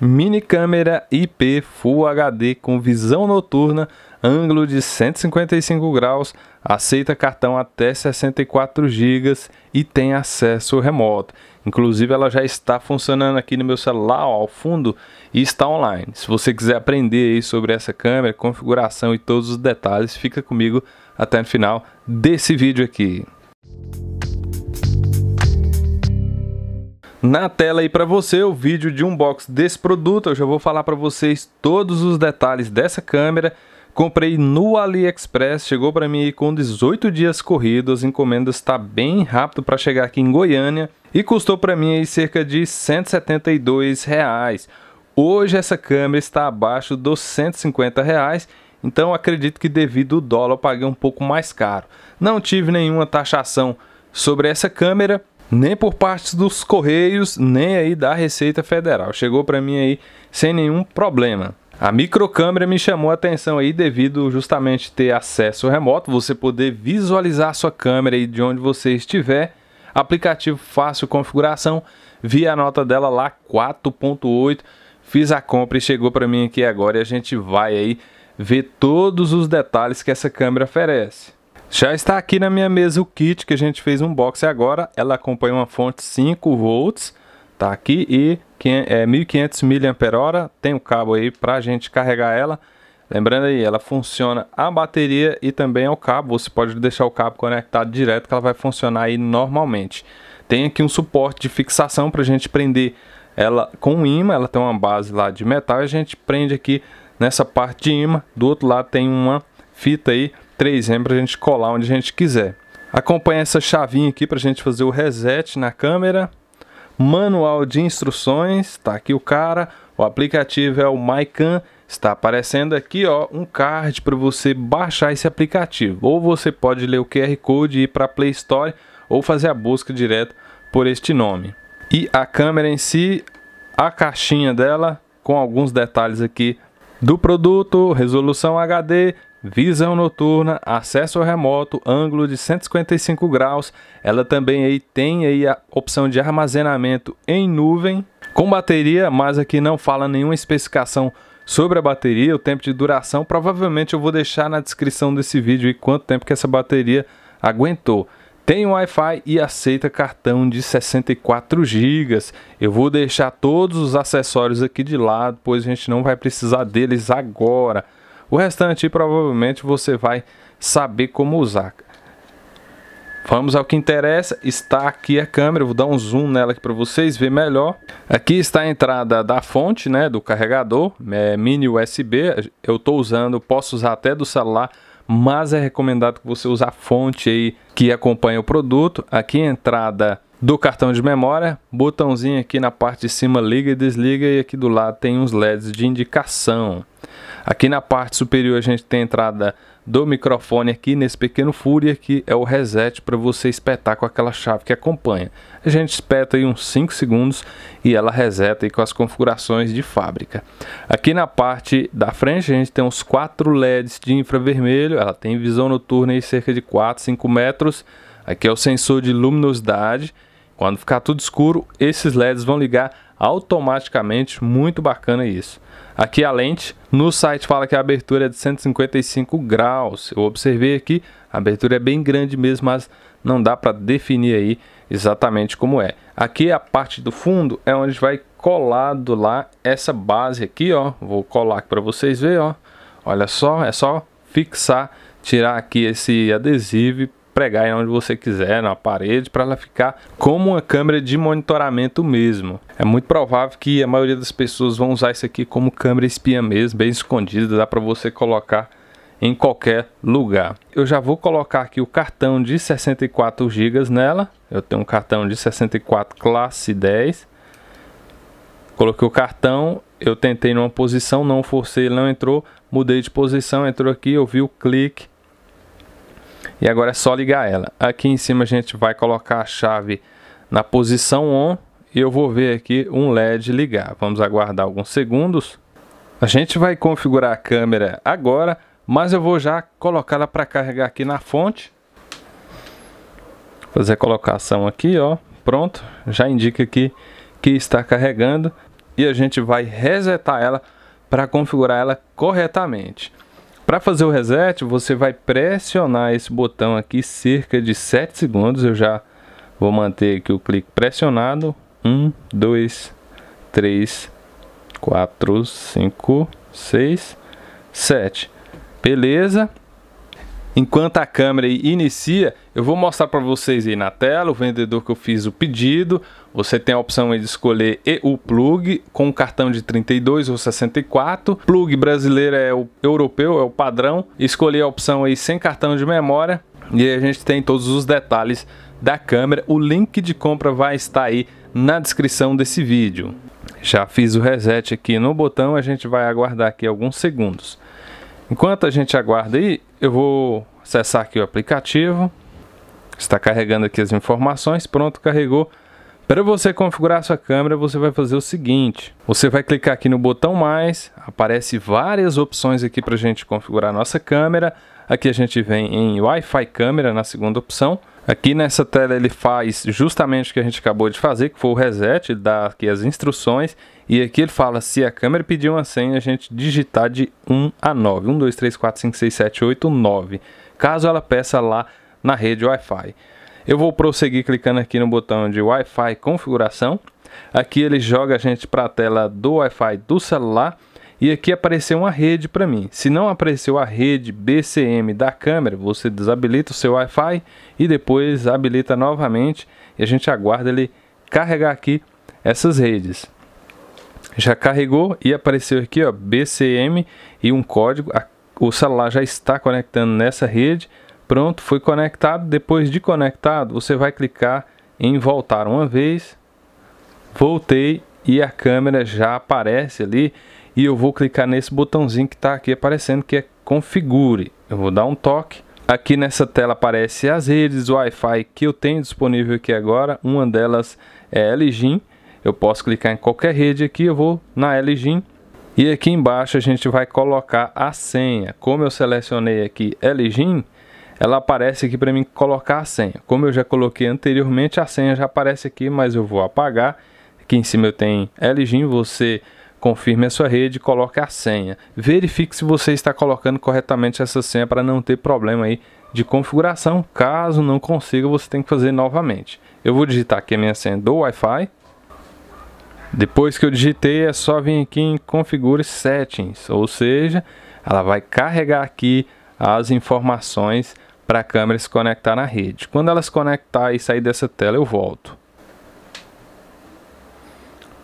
Mini câmera IP Full HD com visão noturna, ângulo de 155 graus, aceita cartão até 64 GB e tem acesso remoto. Inclusive ela já está funcionando aqui no meu celular ó, ao fundo e está online. Se você quiser aprender aí sobre essa câmera, configuração e todos os detalhes, fica comigo até o final desse vídeo aqui. Na tela aí para você o vídeo de unboxing desse produto, eu já vou falar para vocês todos os detalhes dessa câmera. Comprei no AliExpress, chegou para mim com 18 dias corridos, encomendas está bem rápido para chegar aqui em Goiânia e custou para mim aí cerca de 172 reais. Hoje essa câmera está abaixo dos 150 reais, então acredito que devido ao dólar eu paguei um pouco mais caro. Não tive nenhuma taxação sobre essa câmera, nem por parte dos Correios, nem aí da Receita Federal. Chegou para mim aí sem nenhum problema. A microcâmera me chamou a atenção aí devido justamente ter acesso remoto, você poder visualizar sua câmera aí de onde você estiver. Aplicativo fácil configuração, vi a nota dela lá 4.8, fiz a compra e chegou para mim aqui agora e a gente vai aí ver todos os detalhes que essa câmera oferece. Já está aqui na minha mesa o kit que a gente fez um box agora. Ela acompanha uma fonte 5 volts, tá aqui e é 1500 mAh. Tem um cabo aí para a gente carregar ela. Lembrando aí, ela funciona a bateria e também ao cabo. Você pode deixar o cabo conectado direto que ela vai funcionar aí normalmente. Tem aqui um suporte de fixação para a gente prender ela com imã. Ela tem uma base lá de metal e a gente prende aqui nessa parte de imã. Do outro lado tem uma fita aí três REM para a gente colar onde a gente quiser. Acompanha essa chavinha aqui para a gente fazer o reset na câmera. Manual de instruções, está aqui o cara. O aplicativo é o MyCam. Está aparecendo aqui ó, um card para você baixar esse aplicativo. Ou você pode ler o QR Code e ir para a Play Store ou fazer a busca direto por este nome. E a câmera em si, a caixinha dela, com alguns detalhes aqui do produto, resolução HD, visão noturna, acesso remoto, ângulo de 155 graus. Ela também aí tem aí a opção de armazenamento em nuvem com bateria, mas aqui não fala nenhuma especificação sobre a bateria, o tempo de duração. Provavelmente eu vou deixar na descrição desse vídeo e quanto tempo que essa bateria aguentou. Tem Wi-Fi e aceita cartão de 64 GB. Eu vou deixar todos os acessórios aqui de lado, pois a gente não vai precisar deles agora. O restante provavelmente você vai saber como usar. Vamos ao que interessa, está aqui a câmera, vou dar um zoom nela aqui para vocês verem melhor. Aqui está a entrada da fonte, né, do carregador, é mini USB, eu estou usando, posso usar até do celular, mas é recomendado que você use a fonte aí que acompanha o produto. Aqui a entrada do cartão de memória, botãozinho aqui na parte de cima liga e desliga e aqui do lado tem uns LEDs de indicação. Aqui na parte superior a gente tem a entrada do microfone aqui nesse pequeno fúria que é o reset para você espetar com aquela chave que acompanha. A gente espeta aí uns 5 segundos e ela reseta aí com as configurações de fábrica. Aqui na parte da frente a gente tem uns quatro LEDs de infravermelho, ela tem visão noturna aí cerca de 4, 5 metros. Aqui é o sensor de luminosidade quando ficar tudo escuro, esses LEDs vão ligar automaticamente, muito bacana isso. Aqui a lente, no site fala que a abertura é de 155 graus. Eu observei aqui, a abertura é bem grande mesmo, mas não dá para definir aí exatamente como é. Aqui a parte do fundo é onde vai colado lá essa base aqui, ó. Vou colar aqui para vocês verem, ó. Olha só, é só fixar, tirar aqui esse adesivo pregar em onde você quiser, na parede, para ela ficar como uma câmera de monitoramento mesmo. É muito provável que a maioria das pessoas vão usar isso aqui como câmera espia mesmo, bem escondida, dá para você colocar em qualquer lugar. Eu já vou colocar aqui o cartão de 64 GB nela. Eu tenho um cartão de 64 classe 10. Coloquei o cartão, eu tentei numa posição, não forcei, não entrou. Mudei de posição, entrou aqui, eu vi o clique, e agora é só ligar ela. Aqui em cima a gente vai colocar a chave na posição ON e eu vou ver aqui um LED ligar. Vamos aguardar alguns segundos. A gente vai configurar a câmera agora, mas eu vou já colocá-la para carregar aqui na fonte. Fazer a colocação aqui, ó. Pronto, já indica aqui que está carregando e a gente vai resetar ela para configurar ela corretamente. Para fazer o reset, você vai pressionar esse botão aqui cerca de 7 segundos. Eu já vou manter aqui o clique pressionado. 1, 2, 3, 4, 5, 6, 7. Beleza? Enquanto a câmera inicia, eu vou mostrar para vocês aí na tela o vendedor que eu fiz o pedido. Você tem a opção de escolher o Plug com cartão de 32 ou 64. Plug brasileiro é o europeu, é o padrão. Escolher a opção aí sem cartão de memória e aí a gente tem todos os detalhes da câmera. O link de compra vai estar aí na descrição desse vídeo. Já fiz o reset aqui no botão, a gente vai aguardar aqui alguns segundos. Enquanto a gente aguarda aí, eu vou acessar aqui o aplicativo. Está carregando aqui as informações. Pronto, carregou. Para você configurar sua câmera, você vai fazer o seguinte. Você vai clicar aqui no botão mais. Aparece várias opções aqui para a gente configurar a nossa câmera. Aqui a gente vem em Wi-Fi câmera na segunda opção. Aqui nessa tela ele faz justamente o que a gente acabou de fazer, que foi o reset, dá aqui as instruções e aqui ele fala se a câmera pedir uma senha, a gente digitar de 1 a 9, 1, 2, 3, 4, 5, 6, 7, 8, 9, caso ela peça lá na rede Wi-Fi. Eu vou prosseguir clicando aqui no botão de Wi-Fi configuração. Aqui ele joga a gente para a tela do Wi-Fi do celular e aqui apareceu uma rede para mim. Se não apareceu a rede BCM da câmera, você desabilita o seu Wi-Fi e depois habilita novamente e a gente aguarda ele carregar aqui essas redes. Já carregou e apareceu aqui ó, BCM e um código. O celular já está conectando nessa rede. Pronto, foi conectado. Depois de conectado, você vai clicar em voltar uma vez. Voltei e a câmera já aparece ali e eu vou clicar nesse botãozinho que está aqui aparecendo que é configure. Eu vou dar um toque. Aqui nessa tela aparece as redes Wi-Fi que eu tenho disponível aqui agora. Uma delas é LGIM. Eu posso clicar em qualquer rede aqui, eu vou na LGIM. E aqui embaixo a gente vai colocar a senha. Como eu selecionei aqui LGIM, ela aparece aqui para mim colocar a senha. Como eu já coloquei anteriormente, a senha já aparece aqui, mas eu vou apagar. Aqui em cima eu tenho LGIM, você Confirme a sua rede e coloque a senha. Verifique se você está colocando corretamente essa senha para não ter problema aí de configuração. Caso não consiga, você tem que fazer novamente. Eu vou digitar aqui a minha senha do Wi-Fi. Depois que eu digitei, é só vir aqui em Configure Settings, ou seja, ela vai carregar aqui as informações para a câmera se conectar na rede. Quando ela se conectar e sair dessa tela, eu volto.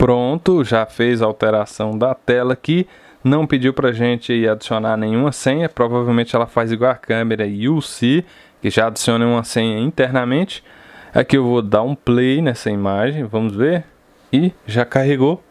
Pronto, já fez a alteração da tela aqui. Não pediu para gente adicionar nenhuma senha. Provavelmente ela faz igual a câmera UC, que já adiciona uma senha internamente. Aqui eu vou dar um play nessa imagem, vamos ver. E já carregou.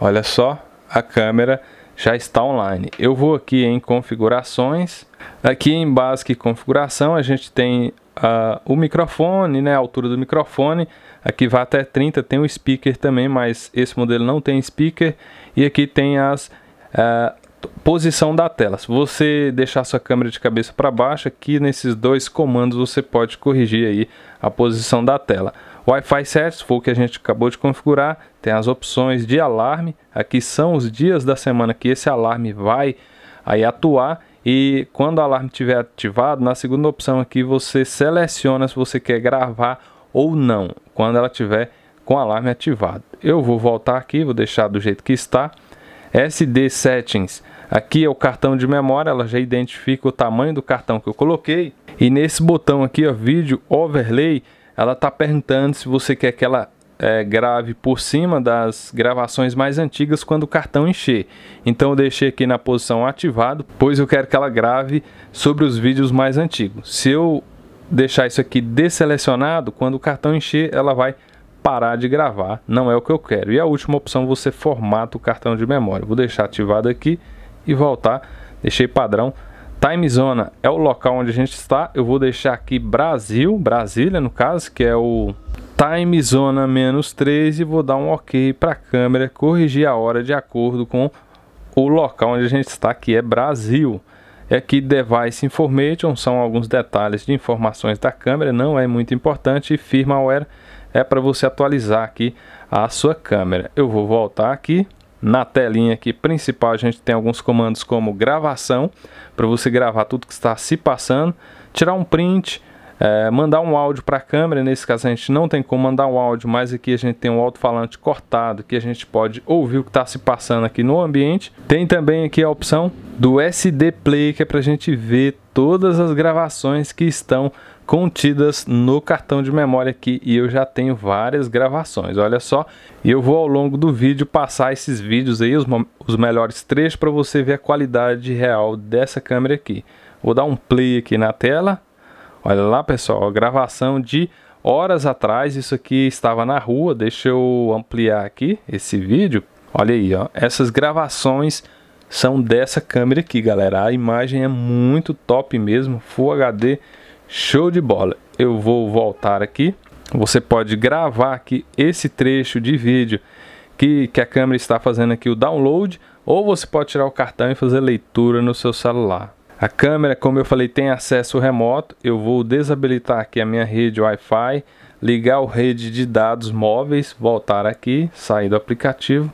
Olha só a câmera já está online. Eu vou aqui em configurações. Aqui em basic configuração a gente tem uh, o microfone, né, a altura do microfone. Aqui vai até 30, tem o speaker também, mas esse modelo não tem speaker. E aqui tem as uh, posição da tela. Se você deixar sua câmera de cabeça para baixo, aqui nesses dois comandos você pode corrigir aí a posição da tela. Wi-Fi 7 foi o que a gente acabou de configurar, tem as opções de alarme, aqui são os dias da semana que esse alarme vai aí atuar e quando o alarme estiver ativado, na segunda opção aqui você seleciona se você quer gravar ou não, quando ela tiver com o alarme ativado. Eu vou voltar aqui, vou deixar do jeito que está. SD Settings, aqui é o cartão de memória, ela já identifica o tamanho do cartão que eu coloquei. E nesse botão aqui, ó, Vídeo Overlay, ela está perguntando se você quer que ela é, grave por cima das gravações mais antigas quando o cartão encher. Então eu deixei aqui na posição ativado, pois eu quero que ela grave sobre os vídeos mais antigos. Se eu deixar isso aqui deselecionado, quando o cartão encher, ela vai parar de gravar. Não é o que eu quero. E a última opção, você formata o cartão de memória. Vou deixar ativado aqui e voltar. Deixei padrão. Time Zona é o local onde a gente está. Eu vou deixar aqui Brasil, Brasília no caso, que é o Time Zona menos e Vou dar um OK para a câmera corrigir a hora de acordo com o local onde a gente está, que é Brasil. É aqui Device Information, são alguns detalhes de informações da câmera, não é muito importante. E firmware é para você atualizar aqui a sua câmera. Eu vou voltar aqui na telinha aqui principal a gente tem alguns comandos como gravação, para você gravar tudo que está se passando, tirar um print, é, mandar um áudio para a câmera, nesse caso a gente não tem como mandar um áudio, mas aqui a gente tem um alto-falante cortado que a gente pode ouvir o que está se passando aqui no ambiente. Tem também aqui a opção do SD Play, que é para a gente ver todas as gravações que estão contidas no cartão de memória aqui e eu já tenho várias gravações, olha só. E eu vou ao longo do vídeo passar esses vídeos aí, os, os melhores trechos para você ver a qualidade real dessa câmera aqui. Vou dar um play aqui na tela. Olha lá pessoal, gravação de horas atrás, isso aqui estava na rua, deixa eu ampliar aqui esse vídeo. Olha aí, ó, essas gravações são dessa câmera aqui galera, a imagem é muito top mesmo, Full HD Show de bola! Eu vou voltar aqui. Você pode gravar aqui esse trecho de vídeo que, que a câmera está fazendo aqui o download, ou você pode tirar o cartão e fazer leitura no seu celular. A câmera, como eu falei, tem acesso remoto. Eu vou desabilitar aqui a minha rede Wi-Fi, ligar o rede de dados móveis, voltar aqui, sair do aplicativo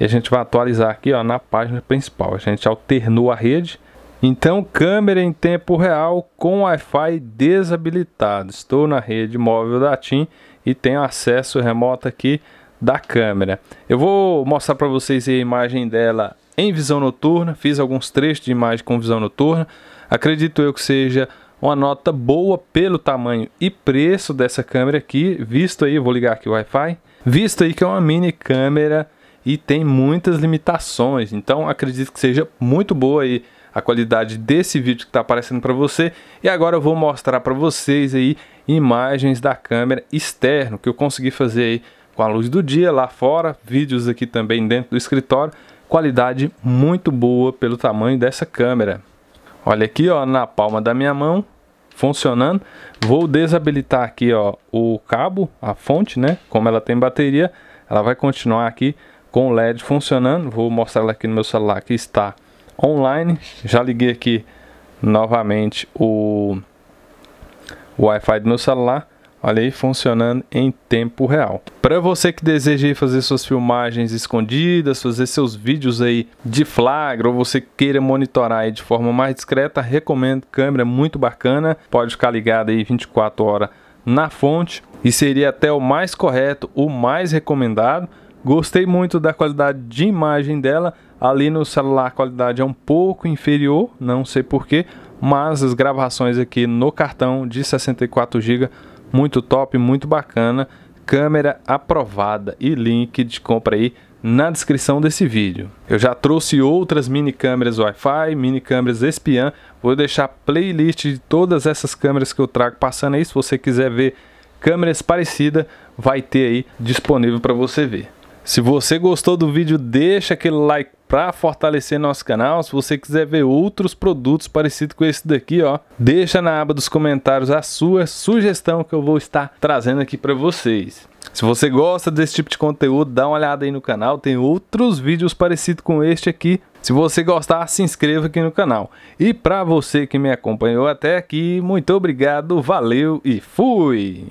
e a gente vai atualizar aqui ó, na página principal. A gente alternou a rede então, câmera em tempo real com Wi-Fi desabilitado. Estou na rede móvel da TIM e tenho acesso remoto aqui da câmera. Eu vou mostrar para vocês a imagem dela em visão noturna. Fiz alguns trechos de imagem com visão noturna. Acredito eu que seja uma nota boa pelo tamanho e preço dessa câmera aqui, visto aí, vou ligar aqui o Wi-Fi, visto aí que é uma mini câmera e tem muitas limitações, então acredito que seja muito boa aí a qualidade desse vídeo que está aparecendo para você. E agora eu vou mostrar para vocês aí imagens da câmera externa que eu consegui fazer aí com a luz do dia lá fora, vídeos aqui também dentro do escritório, qualidade muito boa pelo tamanho dessa câmera. Olha aqui, ó, na palma da minha mão, funcionando. Vou desabilitar aqui, ó, o cabo, a fonte, né? Como ela tem bateria, ela vai continuar aqui com o LED funcionando. Vou mostrar ela aqui no meu celular que está online. Já liguei aqui novamente o Wi-Fi do meu celular. Olha aí, funcionando em tempo real. Para você que deseja fazer suas filmagens escondidas, fazer seus vídeos aí de flagra, ou você queira monitorar aí de forma mais discreta, recomendo câmera é muito bacana. Pode ficar ligado aí 24 horas na fonte e seria até o mais correto, o mais recomendado. Gostei muito da qualidade de imagem dela, Ali no celular a qualidade é um pouco inferior, não sei porquê, mas as gravações aqui no cartão de 64 GB, muito top, muito bacana. Câmera aprovada e link de compra aí na descrição desse vídeo. Eu já trouxe outras mini câmeras Wi-Fi, mini câmeras espiã. Vou deixar playlist de todas essas câmeras que eu trago passando aí. Se você quiser ver câmeras parecidas, vai ter aí disponível para você ver. Se você gostou do vídeo, deixa aquele like para fortalecer nosso canal. Se você quiser ver outros produtos parecidos com esse daqui, ó, deixa na aba dos comentários a sua sugestão que eu vou estar trazendo aqui para vocês. Se você gosta desse tipo de conteúdo, dá uma olhada aí no canal, tem outros vídeos parecidos com este aqui. Se você gostar, se inscreva aqui no canal. E para você que me acompanhou até aqui, muito obrigado, valeu e fui!